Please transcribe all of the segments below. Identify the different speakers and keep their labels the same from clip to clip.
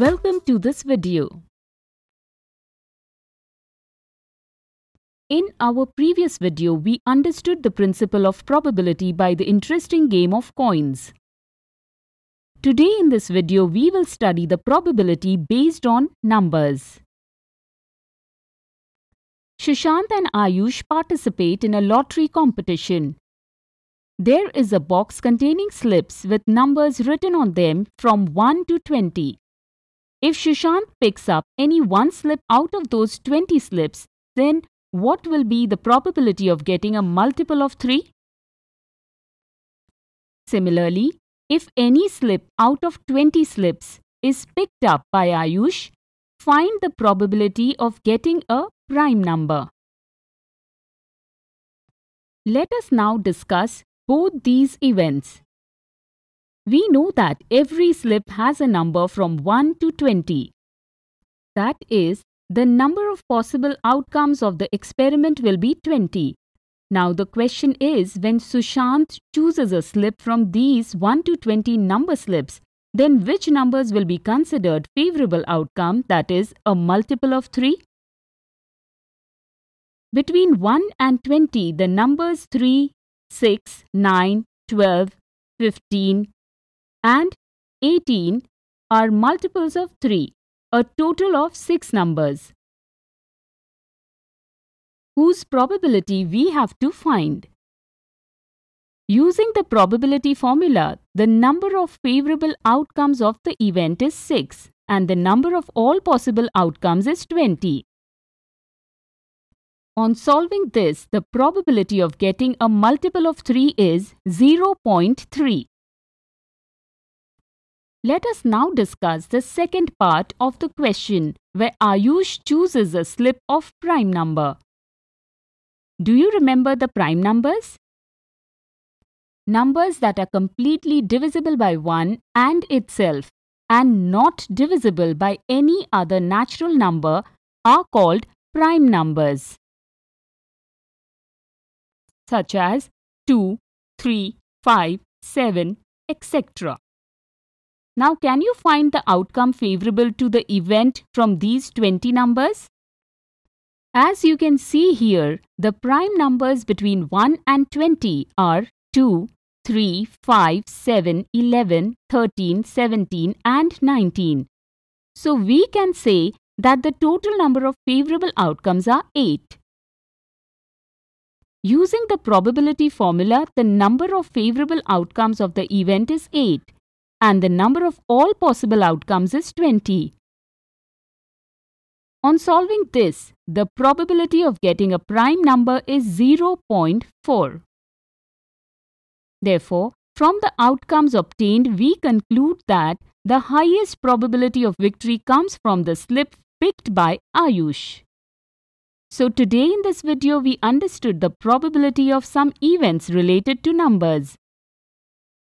Speaker 1: Welcome to this video. In our previous video, we understood the principle of probability by the interesting game of coins. Today in this video, we will study the probability based on numbers. Shashant and Ayush participate in a lottery competition. There is a box containing slips with numbers written on them from 1 to 20. If Sushant picks up any one slip out of those 20 slips, then what will be the probability of getting a multiple of 3? Similarly, if any slip out of 20 slips is picked up by Ayush, find the probability of getting a prime number. Let us now discuss both these events. We know that every slip has a number from 1 to 20. That is, the number of possible outcomes of the experiment will be 20. Now the question is, when Sushant chooses a slip from these 1 to 20 number slips, then which numbers will be considered favorable outcome that is a multiple of 3? Between 1 and 20, the numbers 3, 6, 9, 12, 15, and 18 are multiples of 3, a total of 6 numbers, whose probability we have to find. Using the probability formula, the number of favorable outcomes of the event is 6 and the number of all possible outcomes is 20. On solving this, the probability of getting a multiple of 3 is 0.3. Let us now discuss the second part of the question where Ayush chooses a slip of prime number. Do you remember the prime numbers? Numbers that are completely divisible by 1 and itself and not divisible by any other natural number are called prime numbers such as 2, 3, 5, 7, etc. Now can you find the outcome favorable to the event from these 20 numbers? As you can see here, the prime numbers between 1 and 20 are 2, 3, 5, 7, 11, 13, 17 and 19. So we can say that the total number of favorable outcomes are 8. Using the probability formula, the number of favorable outcomes of the event is 8 and the number of all possible outcomes is 20. On solving this, the probability of getting a prime number is 0.4. Therefore, from the outcomes obtained, we conclude that the highest probability of victory comes from the slip picked by Ayush. So today in this video, we understood the probability of some events related to numbers.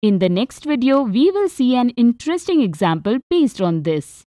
Speaker 1: In the next video, we will see an interesting example based on this.